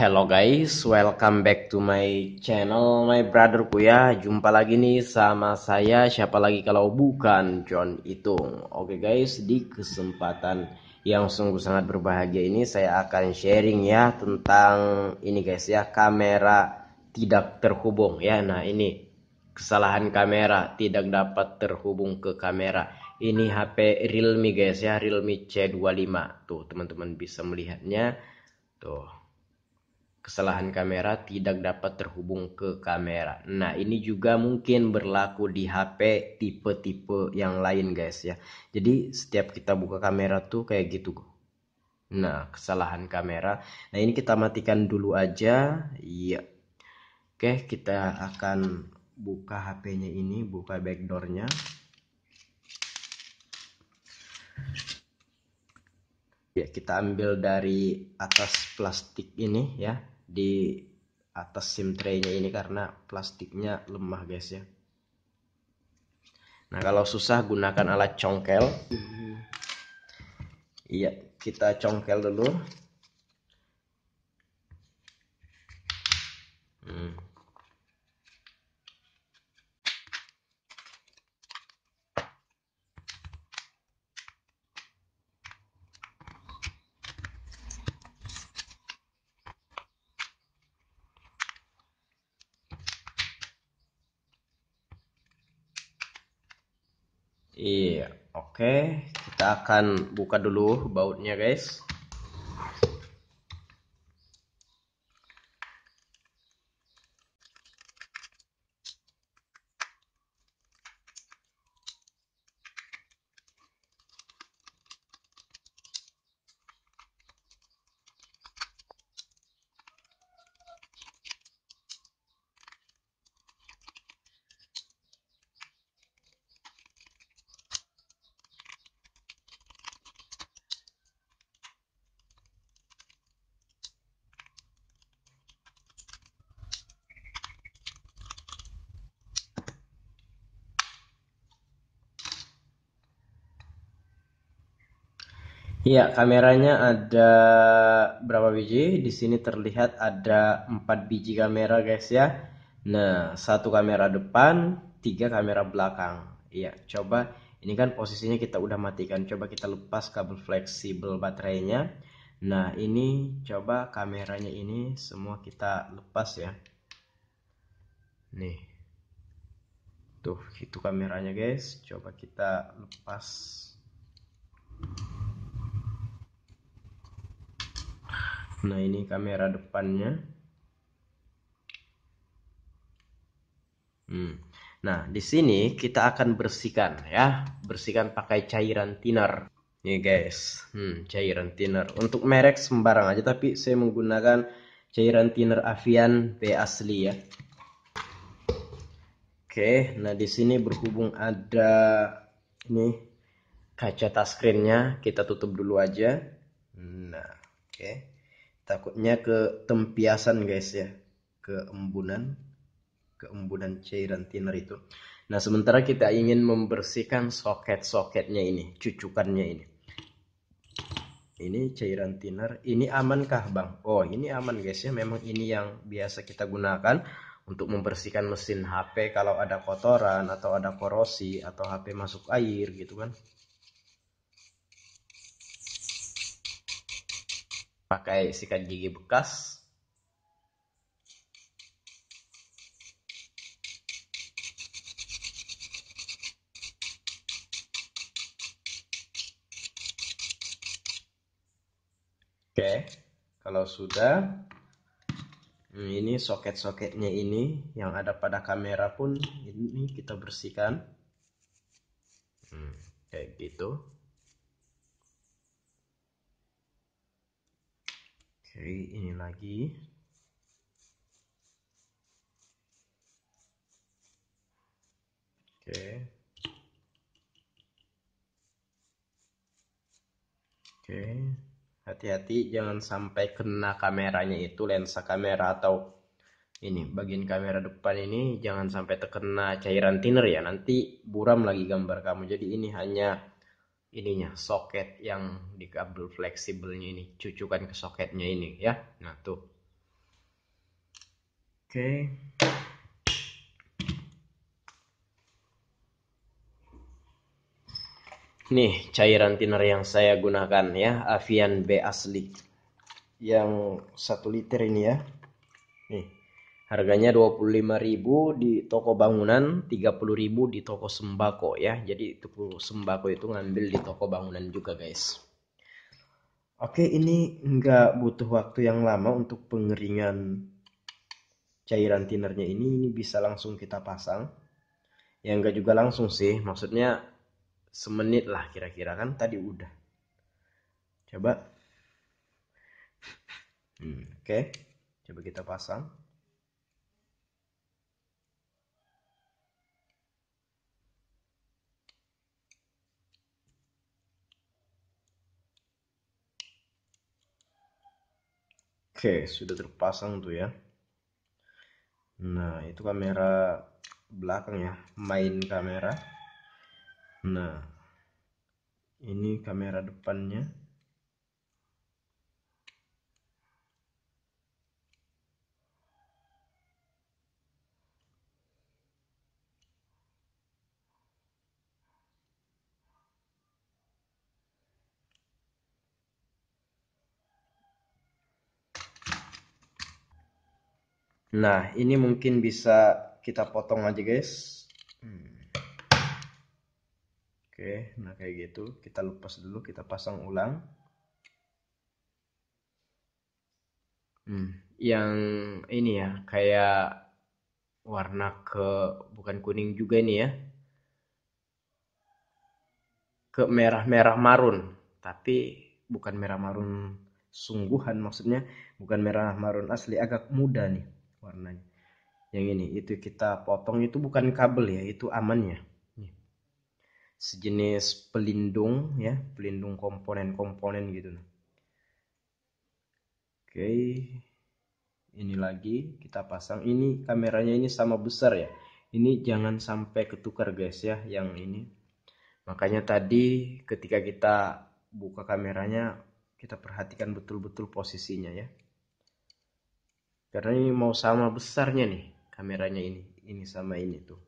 Hello guys, welcome back to my channel my brotherku ya Jumpa lagi nih sama saya siapa lagi kalau bukan John Itung Oke okay guys, di kesempatan yang sungguh sangat berbahagia ini Saya akan sharing ya tentang ini guys ya Kamera tidak terhubung ya Nah ini kesalahan kamera tidak dapat terhubung ke kamera Ini HP Realme guys ya Realme C25 Tuh teman-teman bisa melihatnya Tuh kesalahan kamera tidak dapat terhubung ke kamera. Nah, ini juga mungkin berlaku di HP tipe-tipe yang lain, guys ya. Jadi, setiap kita buka kamera tuh kayak gitu. Nah, kesalahan kamera. Nah, ini kita matikan dulu aja. Iya. Oke, kita akan buka HP-nya ini, buka nya. Ya, kita ambil dari atas plastik ini ya di atas SIM tray-nya ini karena plastiknya lemah guys ya. Nah, kalau susah gunakan alat congkel. Hmm. Iya, kita congkel dulu. Iya, oke. Okay. Kita akan buka dulu bautnya, guys. Iya, kameranya ada berapa biji? Di sini terlihat ada 4 biji kamera, guys ya. Nah, satu kamera depan, tiga kamera belakang. Iya, coba ini kan posisinya kita udah matikan. Coba kita lepas kabel fleksibel baterainya. Nah, ini coba kameranya ini semua kita lepas ya. Nih. Tuh, itu kameranya, guys. Coba kita lepas. Nah, ini kamera depannya. Hmm. Nah, di sini kita akan bersihkan ya, bersihkan pakai cairan thinner. Nih guys, hmm, cairan thinner. Untuk merek sembarang aja, tapi saya menggunakan cairan thinner Avian B asli ya. Oke, nah di sini berhubung ada ini kaca touchscreennya, kita tutup dulu aja. Nah, oke takutnya ke tempiasan guys ya ke embunan ke embunan cairan thinner itu nah sementara kita ingin membersihkan soket-soketnya ini cucukannya ini ini cairan thinner ini amankah bang oh ini aman guys ya memang ini yang biasa kita gunakan untuk membersihkan mesin HP kalau ada kotoran atau ada korosi atau HP masuk air gitu kan pakai sikat gigi bekas Oke, kalau sudah, ini soket-soketnya ini yang ada pada kamera pun ini kita bersihkan. Hmm, kayak gitu. jadi ini lagi oke Oke, hati-hati jangan sampai kena kameranya itu lensa kamera atau ini bagian kamera depan ini jangan sampai terkena cairan thinner ya nanti buram lagi gambar kamu. Jadi ini hanya ininya soket yang di kabel fleksibelnya ini cucukan ke soketnya ini ya nah tuh oke okay. nih cairan thinner yang saya gunakan ya Avian B asli yang satu liter ini ya nih Harganya 25.000 di toko bangunan, 30.000 di toko sembako ya. Jadi toko sembako itu ngambil di toko bangunan juga, guys. Oke, ini nggak butuh waktu yang lama untuk pengeringan cairan tinernya ini. Ini bisa langsung kita pasang. Yang nggak juga langsung sih, maksudnya semenit lah kira-kira kan tadi udah. Coba. Hmm, Oke, okay. coba kita pasang. Oke, sudah terpasang tuh ya. Nah, itu kamera belakang ya, main kamera. Nah, ini kamera depannya. Nah, ini mungkin bisa kita potong aja, guys. Hmm. Oke, nah kayak gitu. Kita lepas dulu, kita pasang ulang. Hmm, yang ini ya, kayak warna ke bukan kuning juga ini ya. Ke merah-merah marun, tapi bukan merah marun sungguhan maksudnya, bukan merah marun asli, agak muda nih warnanya yang ini itu kita potong itu bukan kabel ya itu amannya sejenis pelindung ya pelindung komponen-komponen gitu oke ini lagi kita pasang ini kameranya ini sama besar ya ini jangan sampai ketukar guys ya yang ini makanya tadi ketika kita buka kameranya kita perhatikan betul-betul posisinya ya karena ini mau sama besarnya nih kameranya ini ini sama ini tuh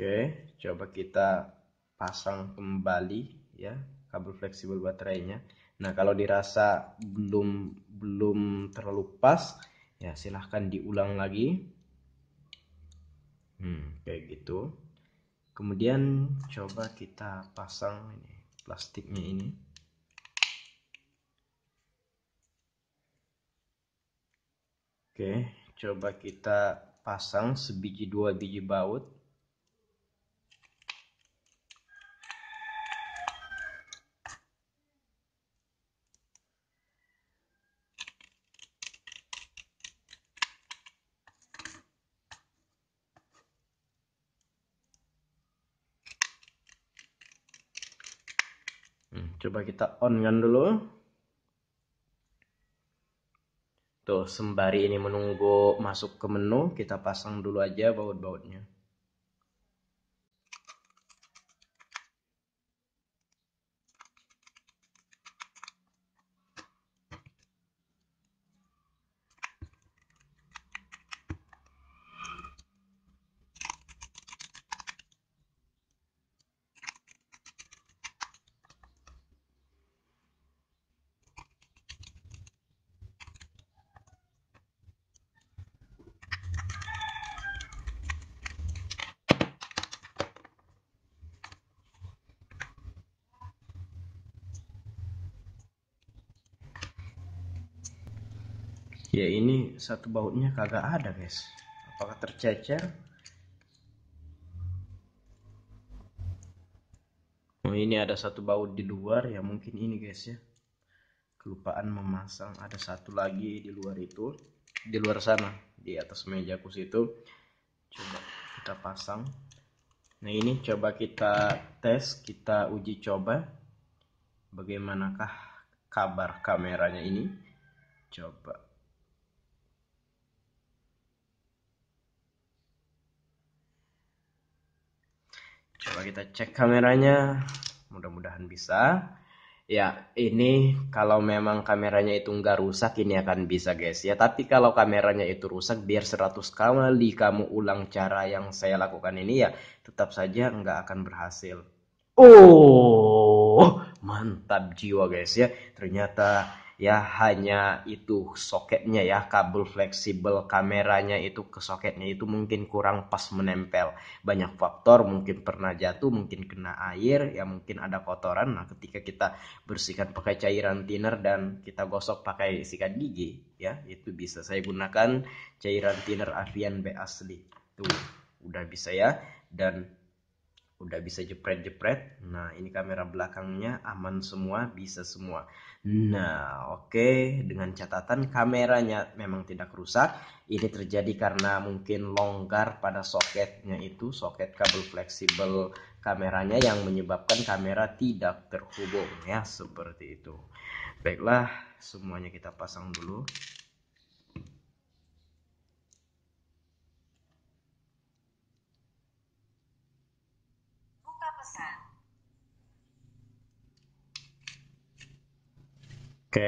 Oke, coba kita pasang kembali ya kabel fleksibel baterainya. Nah, kalau dirasa belum belum terlalu pas, ya silahkan diulang lagi. Hmm, kayak gitu. Kemudian coba kita pasang ini plastiknya ini. Oke, coba kita pasang sebiji dua biji baut. Hmm, coba kita on kan dulu. Tuh, sembari ini menunggu masuk ke menu, kita pasang dulu aja baut-bautnya. ya ini satu bautnya kagak ada guys apakah tercecer oh ini ada satu baut di luar ya mungkin ini guys ya kelupaan memasang ada satu lagi di luar itu di luar sana di atas meja kus itu coba kita pasang nah ini coba kita tes kita uji coba bagaimanakah kabar kameranya ini coba coba kita cek kameranya mudah-mudahan bisa ya ini kalau memang kameranya itu nggak rusak ini akan bisa guys ya tapi kalau kameranya itu rusak biar 100 kali kamu ulang cara yang saya lakukan ini ya tetap saja nggak akan berhasil oh mantap jiwa guys ya ternyata ya hanya itu soketnya ya kabel fleksibel kameranya itu ke soketnya itu mungkin kurang pas menempel banyak faktor mungkin pernah jatuh mungkin kena air ya mungkin ada kotoran nah ketika kita bersihkan pakai cairan thinner dan kita gosok pakai sikat gigi ya itu bisa saya gunakan cairan thinner Avian B asli tuh udah bisa ya dan udah bisa jepret-jepret. Nah, ini kamera belakangnya aman semua, bisa semua. Nah, oke, okay. dengan catatan kameranya memang tidak rusak. Ini terjadi karena mungkin longgar pada soketnya itu, soket kabel fleksibel kameranya yang menyebabkan kamera tidak terhubung ya, seperti itu. Baiklah, semuanya kita pasang dulu. Oke,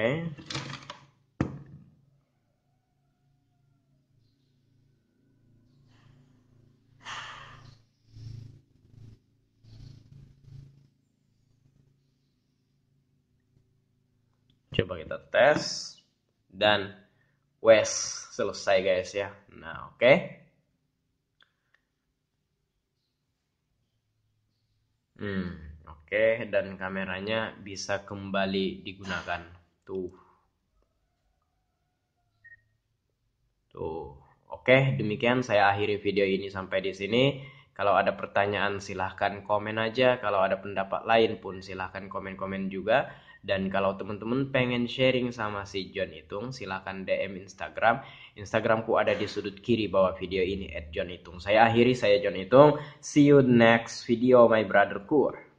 Coba kita tes dan wes selesai guys ya. Nah, oke. Okay. Hmm, oke okay. dan kameranya bisa kembali digunakan. Tuh. Tuh. Oke, demikian saya akhiri video ini sampai di sini. Kalau ada pertanyaan silahkan komen aja. Kalau ada pendapat lain pun silahkan komen-komen juga. Dan kalau teman-teman pengen sharing sama si John Itung, silahkan DM Instagram. Instagramku ada di sudut kiri bawah video ini, at Saya akhiri, saya John Itung. See you next video, my brother core.